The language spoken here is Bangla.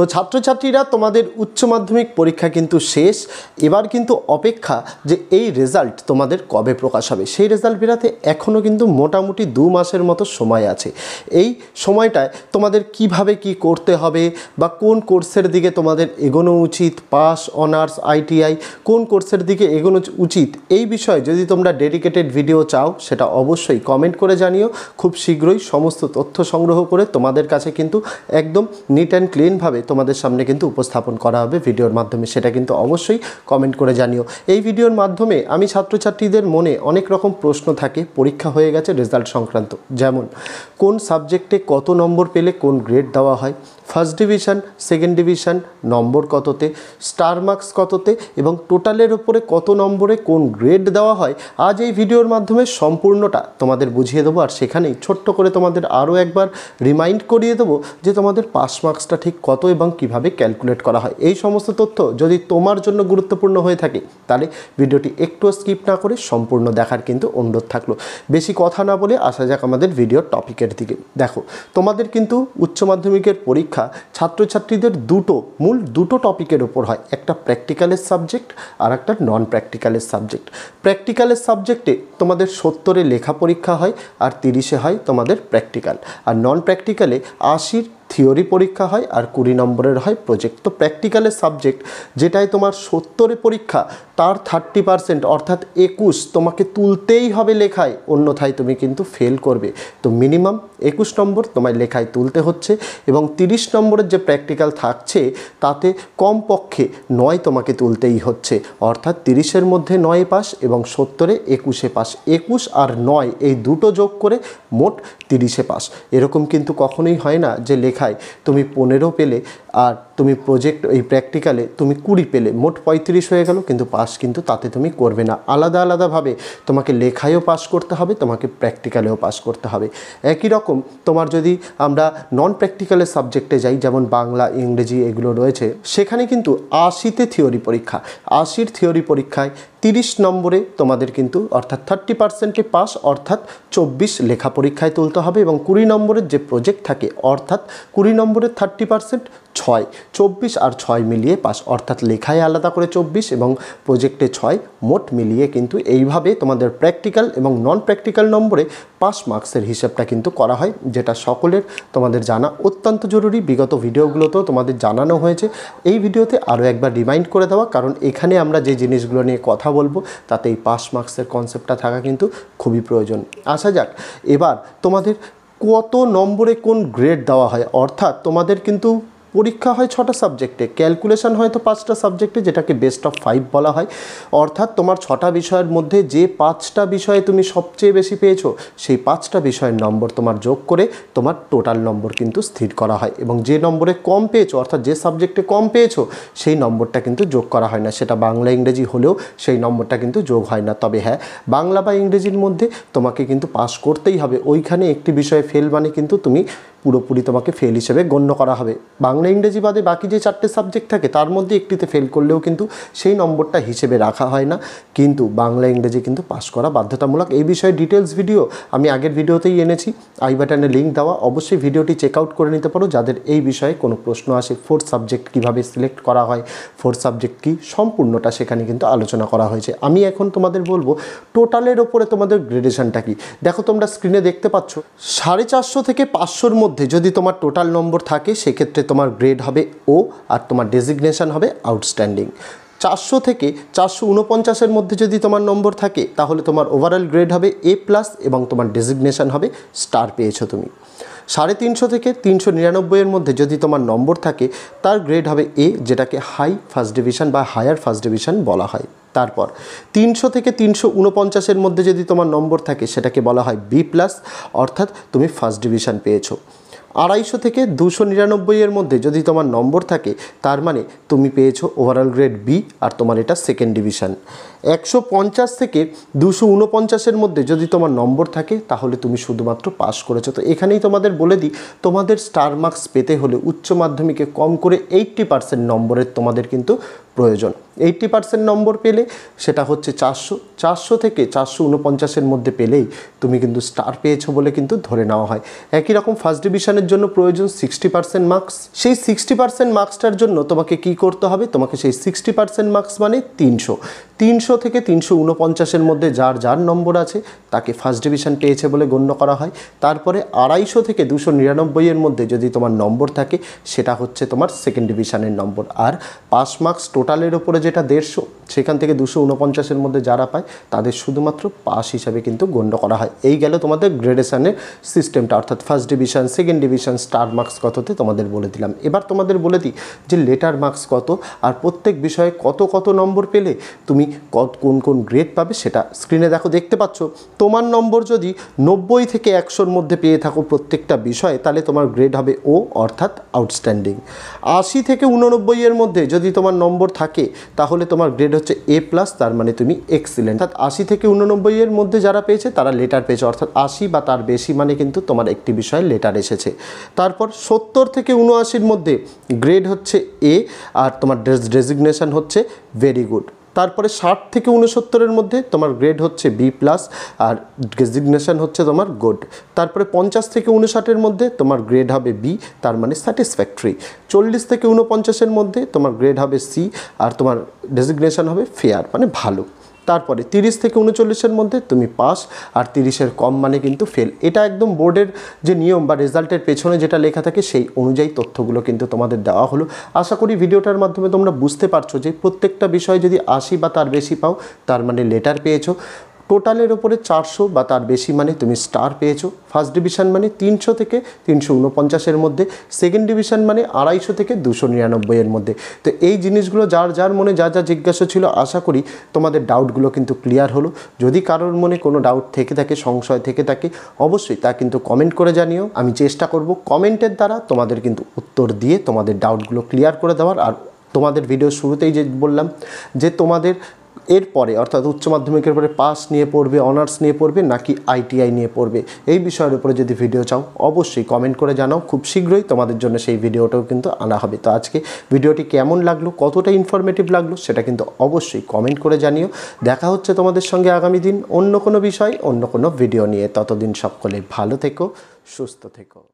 তো ছাত্রছাত্রীরা তোমাদের উচ্চ মাধ্যমিক পরীক্ষা কিন্তু শেষ এবার কিন্তু অপেক্ষা যে এই রেজাল্ট তোমাদের কবে প্রকাশ হবে সেই রেজাল্ট বেরাতে এখনও কিন্তু মোটামুটি দু মাসের মতো সময় আছে এই সময়টায় তোমাদের কিভাবে কি করতে হবে বা কোন কোর্সের দিকে তোমাদের এগোনো উচিত পাস অনার্স আইটিআই কোন কোর্সের দিকে এগোনো উচিত এই বিষয়ে যদি তোমরা ডেডিকেটেড ভিডিও চাও সেটা অবশ্যই কমেন্ট করে জানিও খুব শীঘ্রই সমস্ত তথ্য সংগ্রহ করে তোমাদের কাছে কিন্তু একদম নিট অ্যান্ড ক্লিনভাবে তোমাদের সামনে কিন্তু উপস্থাপন করা হবে ভিডিওর মাধ্যমে সেটা কিন্তু অবশ্যই কমেন্ট করে জানিও এই ভিডিওর মাধ্যমে আমি ছাত্রছাত্রীদের মনে অনেক রকম প্রশ্ন থাকে পরীক্ষা হয়ে গেছে রেজাল্ট সংক্রান্ত যেমন কোন সাবজেক্টে কত নম্বর পেলে কোন গ্রেড দেওয়া হয় first division second division number কততে স্টার মার্কস কততে এবং টোটালের ওপরে কত নম্বরে কোন গ্রেড দেওয়া হয় আজ এই ভিডিওর মাধ্যমে সম্পূর্ণটা তোমাদের বুঝিয়ে দেবো আর সেখানেই ছোট্ট করে তোমাদের আরও একবার রিমাইন্ড করিয়ে দেবো যে তোমাদের পাস মার্কসটা ঠিক কত এবং কিভাবে ক্যালকুলেট করা হয় এই সমস্ত তথ্য যদি তোমার জন্য গুরুত্বপূর্ণ হয়ে থাকে তাহলে ভিডিওটি একটুও স্কিপ না করে সম্পূর্ণ দেখার কিন্তু অনুরোধ থাকলো বেশি কথা না বলে আসা যাক আমাদের ভিডিওর টপিকের দিকে দেখো তোমাদের কিন্তু উচ্চ মাধ্যমিকের পরীক্ষা পরীক্ষা ছাত্রছাত্রীদের দুটো মূল দুটো টপিকের ওপর হয় একটা প্র্যাকটিক্যালের সাবজেক্ট আর একটা নন প্র্যাকটিক্যালের সাবজেক্ট প্র্যাকটিক্যালের সাবজেক্টে তোমাদের সত্তরে লেখা পরীক্ষা হয় আর তিরিশে হয় তোমাদের প্র্যাকটিক্যাল আর নন প্র্যাকটিক্যালে আশির থিওরি পরীক্ষা হয় আর কুড়ি নম্বরের হয় প্রজেক্ট তো প্র্যাকটিক্যালের সাবজেক্ট যেটাই তোমার সত্তরে পরীক্ষা তার থার্টি পারসেন্ট অর্থাৎ একুশ তোমাকে তুলতেই হবে লেখায় অন্যথায় তুমি কিন্তু ফেল করবে তো মিনিমাম একুশ নম্বর তোমায় লেখায় তুলতে হচ্ছে এবং তিরিশ নম্বরের যে প্র্যাকটিক্যাল থাকছে তাতে কমপক্ষে নয় তোমাকে তুলতেই হচ্ছে অর্থাৎ তিরিশের মধ্যে নয় পাস এবং সত্তরে একুশে পাস একুশ আর নয় এই দুটো যোগ করে মোট তিরিশে পাস এরকম কিন্তু কখনোই হয় না যে লেখা কোথায় তুমি পনেরো পেলে আর তুমি প্রজেক্ট এই প্র্যাকটিক্যালে তুমি কুড়ি পেলে মোট পঁয়ত্রিশ হয়ে গেল কিন্তু পাস কিন্তু তাতে তুমি করবে না আলাদা আলাদাভাবে তোমাকে লেখায়ও পাস করতে হবে তোমাকে প্র্যাকটিক্যালেও পাস করতে হবে একই রকম তোমার যদি আমরা নন প্র্যাকটিক্যালের সাবজেক্টে যাই যেমন বাংলা ইংরেজি এগুলো রয়েছে সেখানে কিন্তু আশিতে থিওরি পরীক্ষা আশির থিওরি পরীক্ষায় তিরিশ নম্বরে তোমাদের কিন্তু অর্থাৎ থার্টি পার্সেন্টে পাস অর্থাৎ চব্বিশ লেখা পরীক্ষায় তুলতে হবে এবং কুড়ি নম্বরের যে প্রজেক্ট থাকে অর্থাৎ কুড়ি নম্বরের থার্টি পার্সেন্ট ছয় চব্বিশ আর ছয় মিলিয়ে পাস অর্থাৎ লেখায় আলাদা করে চব্বিশ এবং প্রজেক্টে ছয় মোট মিলিয়ে কিন্তু এইভাবে তোমাদের প্র্যাকটিক্যাল এবং নন প্র্যাকটিক্যাল নম্বরে পাস মার্কসের হিসেবটা কিন্তু করা হয় যেটা সকলের তোমাদের জানা অত্যন্ত জরুরি বিগত ভিডিওগুলোতেও তোমাদের জানানো হয়েছে এই ভিডিওতে আরও একবার রিমাইন্ড করে দেওয়া কারণ এখানে আমরা যে জিনিসগুলো নিয়ে কথা বলবো তাতে এই পাস মার্কসের কনসেপ্টটা থাকা কিন্তু খুবই প্রয়োজন আসা যাক এবার তোমাদের কত নম্বরে কোন গ্রেড দেওয়া হয় অর্থাৎ তোমাদের কিন্তু পরীক্ষা হয় ছটা সাবজেক্টে ক্যালকুলেশন হয়তো পাঁচটা সাবজেক্টে যেটাকে বেস্ট অফ ফাইভ বলা হয় অর্থাৎ তোমার ছটা বিষয়ের মধ্যে যে পাঁচটা বিষয়ে তুমি সবচেয়ে বেশি পেয়েছো সেই পাঁচটা বিষয়ের নম্বর তোমার যোগ করে তোমার টোটাল নম্বর কিন্তু স্থির করা হয় এবং যে নম্বরে কম পেয়েছো অর্থাৎ যে সাবজেক্টে কম পেয়েছো সেই নম্বরটা কিন্তু যোগ করা হয় না সেটা বাংলা ইংরেজি হলেও সেই নম্বরটা কিন্তু যোগ হয় না তবে হ্যাঁ বাংলা বা ইংরেজির মধ্যে তোমাকে কিন্তু পাস করতেই হবে ওইখানে একটি বিষয়ে ফেল মানে কিন্তু তুমি পুরোপুরি তোমাকে ফেল হিসেবে গণ্য করা হবে বাংলা বাংলা ইংরেজি বাদে বাকি যে চারটে সাবজেক্ট থাকে তার মধ্যে একটিতে ফেল করলেও কিন্তু সেই নম্বরটা হিসেবে রাখা হয় না কিন্তু বাংলা ইংরেজি কিন্তু পাস করা বাধ্যতামূলক এই বিষয়ে ডিটেলস ভিডিও আমি আগের ভিডিওতেই এনেছি আই বাটনে লিঙ্ক দেওয়া অবশ্যই ভিডিওটি চেক আউট করে নিতে পারো যাদের এই বিষয়ে কোনো প্রশ্ন আসে ফোর্থ সাবজেক্ট কীভাবে সিলেক্ট করা হয় ফোর্থ সাবজেক্ট কী সম্পূর্ণটা সেখানে কিন্তু আলোচনা করা হয়েছে আমি এখন তোমাদের বলবো টোটালের ওপরে তোমাদের গ্রেডেশনটা কি দেখো তোমরা স্ক্রিনে দেখতে পাচ্ছ সাড়ে চারশো থেকে পাঁচশোর মধ্যে যদি তোমার টোটাল নম্বর থাকে সেক্ষেত্রে তোমার গ্রেড হবে ও আর তোমার ডেজিগনেশান হবে আউটস্ট্যান্ডিং চারশো থেকে চারশো উনপঞ্চাশের মধ্যে যদি তোমার নম্বর থাকে তাহলে তোমার ওভারঅল গ্রেড হবে এ প্লাস এবং তোমার ডেজিগনেশান হবে স্টার পেয়েছো তুমি সাড়ে তিনশো থেকে তিনশো নিরানব্বইয়ের মধ্যে যদি তোমার নম্বর থাকে তার গ্রেড হবে এ যেটাকে হাই ফার্স্ট ডিভিশন বা হায়ার ফার্স্ট ডিভিশন বলা হয় তারপর তিনশো থেকে তিনশো উনপঞ্চাশের মধ্যে যদি তোমার নম্বর থাকে সেটাকে বলা হয় বি প্লাস অর্থাৎ তুমি ফার্স্ট ডিভিশন পেয়েছো আড়াইশো থেকে দুশো নিরানব্বইয়ের মধ্যে যদি তোমার নম্বর থাকে তার মানে তুমি পেয়েছো ওভারঅল গ্রেড বি আর তোমার এটা সেকেন্ড ডিভিশন একশো পঞ্চাশ থেকে দুশো উনপঞ্চাশের মধ্যে যদি তোমার নম্বর থাকে তাহলে তুমি শুধুমাত্র পাশ করেছো তো এখানেই তোমাদের বলে দিই তোমাদের স্টার মার্কস পেতে হলে উচ্চ মাধ্যমিকে কম করে এইটটি পার্সেন্ট নম্বরের তোমাদের কিন্তু প্রয়োজন এইটটি পার্সেন্ট নম্বর পেলে সেটা হচ্ছে চারশো চারশো থেকে চারশো উনপঞ্চাশের মধ্যে পেলেই তুমি কিন্তু স্টার পেয়েছো বলে কিন্তু ধরে নেওয়া হয় একই রকম ফার্স্ট ডিভিশনের জন্য প্রয়োজন সিক্সটি পার্সেন্ট মার্কস সেই সিক্সটি পার্সেন্ট মার্কসটার জন্য তোমাকে কি করতে হবে তোমাকে সেই সিক্সটি পার্সেন্ট মার্কস মানে তিনশো তিনশো তিনশো থেকে তিনশো উনপঞ্চাশের মধ্যে যার যার নম্বর আছে তাকে ফার্স্ট ডিভিশন পেয়েছে বলে গণ্য করা হয় তারপরে আড়াইশো থেকে দুশো নিরানব্বইয়ের মধ্যে যদি তোমার নম্বর থাকে সেটা হচ্ছে তোমার সেকেন্ড ডিভিশনের নম্বর আর পাস মার্কস টোটালের ওপরে যেটা দেড়শো সেখান থেকে দুশো উনপঞ্চাশের মধ্যে যারা পায় তাদের শুধুমাত্র পাস হিসাবে কিন্তু গণ্য করা হয় এই গেল তোমাদের গ্রেডেশনের সিস্টেমটা অর্থাৎ first division second division star marks কততে তোমাদের বলে দিলাম এবার তোমাদের বলে দিই যে লেটার মার্কস কত আর প্রত্যেক বিষয়ে কত কত নম্বর পেলে তুমি কত কোন কোন গ্রেড পাবে সেটা স্ক্রিনে দেখো দেখতে পাচ্ছ তোমার নম্বর যদি নব্বই থেকে একশোর মধ্যে পেয়ে থাকো প্রত্যেকটা বিষয়ে তাহলে তোমার গ্রেড হবে ও অর্থাৎ আউটস্ট্যান্ডিং আশি থেকে উননব্বইয়ের মধ্যে যদি তোমার নম্বর থাকে তাহলে তোমার গ্রেড হচ্ছে এ প্লাস তার মানে তুমি এক্সিলেন্ট অর্থাৎ আশি থেকে উননব্বইয়ের মধ্যে যারা পেয়েছে তারা লেটার পেয়েছে অর্থাৎ আশি বা তার বেশি মানে কিন্তু তোমার একটি বিষয়ে লেটার এসেছে তারপর সত্তর থেকে উনআশির মধ্যে গ্রেড হচ্ছে এ আর তোমার ডেজিগনেশান হচ্ছে ভেরি গুড তারপরে ষাট থেকে উনসত্তরের মধ্যে তোমার গ্রেড হচ্ছে বি প্লাস আর ডেজিগনেশান হচ্ছে তোমার গুড তারপরে পঞ্চাশ থেকে উনষাটের মধ্যে তোমার গ্রেড হবে বি তার মানে স্যাটিসফ্যাক্টরি চল্লিশ থেকে উনপঞ্চাশের মধ্যে তোমার গ্রেড হবে সি আর তোমার ডেজিগনেশান হবে ফেয়ার মানে ভালো তারপরে তিরিশ থেকে উনচল্লিশের মধ্যে তুমি পাস আর তিরিশের কম মানে কিন্তু ফেল এটা একদম বোর্ডের যে নিয়ম বা রেজাল্টের পেছনে যেটা লেখা থাকে সেই অনুযায়ী তথ্যগুলো কিন্তু তোমাদের দেওয়া হলো আশা করি ভিডিওটার মাধ্যমে তোমরা বুঝতে পারছো যে প্রত্যেকটা বিষয় যদি আশি বা তার বেশি পাও তার মানে লেটার পেয়েছো টোটালের ওপরে চারশো বা তার বেশি মানে তুমি স্টার পেয়েছো ফার্স্ট ডিভিশন মানে তিনশো থেকে তিনশো ঊনপঞ্চাশের মধ্যে সেকেন্ড ডিভিশন মানে আড়াইশো থেকে দুশো নিরানব্বইয়ের মধ্যে তো এই জিনিসগুলো যার যার মনে যা যা জিজ্ঞাসা ছিল আশা করি তোমাদের ডাউটগুলো কিন্তু ক্লিয়ার হলো যদি কারোর মনে কোনো ডাউট থেকে থাকে সংশয় থেকে থাকে অবশ্যই তা কিন্তু কমেন্ট করে জানিও আমি চেষ্টা করব কমেন্টের দ্বারা তোমাদের কিন্তু উত্তর দিয়ে তোমাদের ডাউটগুলো ক্লিয়ার করে দেওয়ার আর তোমাদের ভিডিও শুরুতেই যে বললাম যে তোমাদের এরপরে অর্থাৎ উচ্চ মাধ্যমিকের পরে পাস নিয়ে পড়বে অনার্স নিয়ে পড়বে নাকি আইটিআই নিয়ে পড়বে এই বিষয়ের উপরে যদি ভিডিও চাও অবশ্যই কমেন্ট করে জানাও খুব শীঘ্রই তোমাদের জন্য সেই ভিডিওটাও কিন্তু আনা হবে তো আজকে ভিডিওটি কেমন লাগলো কতটা ইনফরমেটিভ লাগলো সেটা কিন্তু অবশ্যই কমেন্ট করে জানিও দেখা হচ্ছে তোমাদের সঙ্গে আগামী দিন অন্য কোনো বিষয় অন্য কোনো ভিডিও নিয়ে ততদিন সকলে ভালো থেকো সুস্থ থেকো